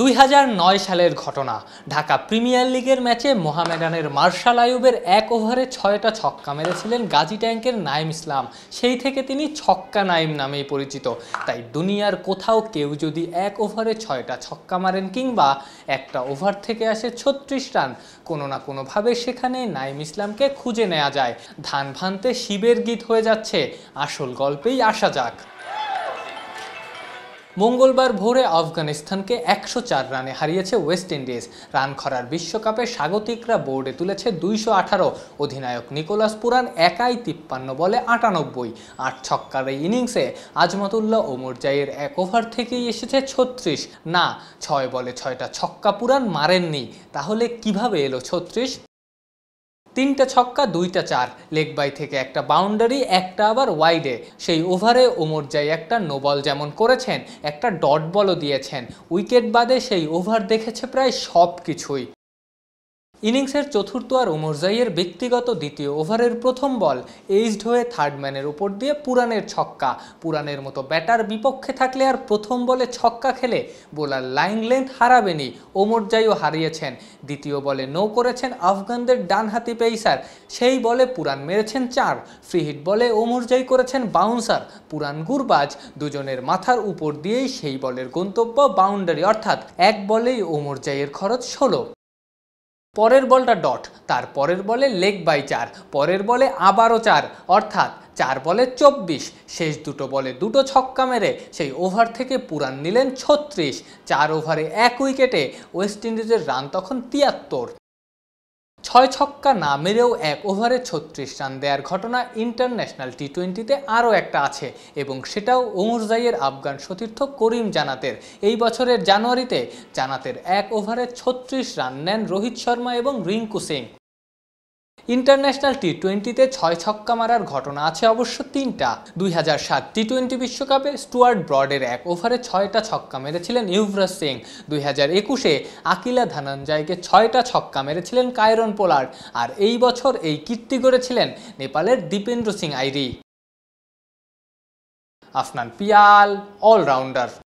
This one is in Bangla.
দুই সালের ঘটনা ঢাকা প্রিমিয়ার লিগের ম্যাচে মোহামেডানের মার্শাল আয়ুবের এক ওভারে ছয়টা ছক্কা মেরেছিলেন গাজী ট্যাঙ্কের নাইম ইসলাম সেই থেকে তিনি ছক্কা নাইম নামেই পরিচিত তাই দুনিয়ার কোথাও কেউ যদি এক ওভারে ছয়টা ছক্কা মারেন কিংবা একটা ওভার থেকে আসে ছত্রিশ রান কোনো না কোনোভাবে সেখানে নাইম ইসলামকে খুঁজে নেওয়া যায় ধান ভানতে শিবের গীত হয়ে যাচ্ছে আসল গল্পেই আসা যাক মঙ্গলবার ভোরে আফগানিস্তানকে একশো চার রানে হারিয়েছে ওয়েস্ট ইন্ডিজ রান খরার বিশ্বকাপে স্বাগতিকরা বোর্ডে তুলেছে দুইশো আঠারো অধিনায়ক নিকোলাস পুরান একাই তিপ্পান্ন বলে আটানব্বই আট ছক্কার এই ইনিংসে আজমতুল্লাহ ওমরজাইয়ের এক ওভার থেকেই এসেছে ছত্রিশ না ছয় বলে ছয়টা ছক্কা পুরান মারেননি তাহলে কিভাবে এলো ছত্রিশ তিনটা ছক্কা দুইটা চার লেগ বাই থেকে একটা বাউন্ডারি একটা আবার ওয়াইডে সেই ওভারে ওমর যাই একটা নোবল যেমন করেছেন একটা ডট বলও দিয়েছেন উইকেট বাদে সেই ওভার দেখেছে প্রায় সব কিছুই ইনিংসের চতুর্থ আর ওমরজাইয়ের ব্যক্তিগত দ্বিতীয় ওভারের প্রথম বল এইজড হয়ে থার্ড ম্যানের উপর দিয়ে পুরানের ছক্কা পুরানের মতো ব্যাটার বিপক্ষে থাকলে আর প্রথম বলে ছক্কা খেলে বোলার লাইন লেন্থ হারাবেনি জাইও হারিয়েছেন দ্বিতীয় বলে নো করেছেন আফগানদের ডানহাতি পেইসার সেই বলে পুরান মেরেছেন চার ফ্রি হিট বলে জাই করেছেন বাউন্সার পুরান গুরবাজ দুজনের মাথার উপর দিয়েই সেই বলের গন্তব্য বাউন্ডারি অর্থাৎ এক বলেই ওমর জাইয়ের খরচ ষোলো পরের বলটা ডট তার পরের বলে লেগ বাই চার পরের বলে আবারও চার অর্থাৎ চার বলে চব্বিশ শেষ দুটো বলে দুটো ছক্কা মেরে সেই ওভার থেকে পুরান নিলেন ছত্রিশ চার ওভারে এক উইকেটে ওয়েস্ট ইন্ডিজের রান তখন তিয়াত্তর ছয় ছক্কা না মেরেও এক ওভারে ছত্রিশ রান দেওয়ার ঘটনা ইন্টারন্যাশনাল টি টোয়েন্টিতে আরও একটা আছে এবং সেটাও ওমরজাইয়ের আফগান সতীর্থ করিম জানাতের এই বছরের জানুয়ারিতে জানাতের এক ওভারে ছত্রিশ রান নেন রোহিত শর্মা এবং রিঙ্কু সিং ইন্টারন্যাশনাল টি টোয়েন্টিতে ছয় ছক্কা মারার ঘটনা আছে অবশ্য তিনটা দুই হাজার সাত টি টোয়েন্টি বিশ্বকাপে স্টুয়ার্ট ব্রডের এক ওভারে ছয়টা ছক্কা মেরেছিলেন ইউভরাজ সিং দুই হাজার একুশে আকিলা ধানঞ্জয়কে ছয়টা ছক্কা মেরেছিলেন কায়রন পোলার্ড আর এই বছর এই কীর্তি গড়েছিলেন নেপালের দীপেন্দ্র সিং আইরি আফনান পিয়াল অলরাউন্ডার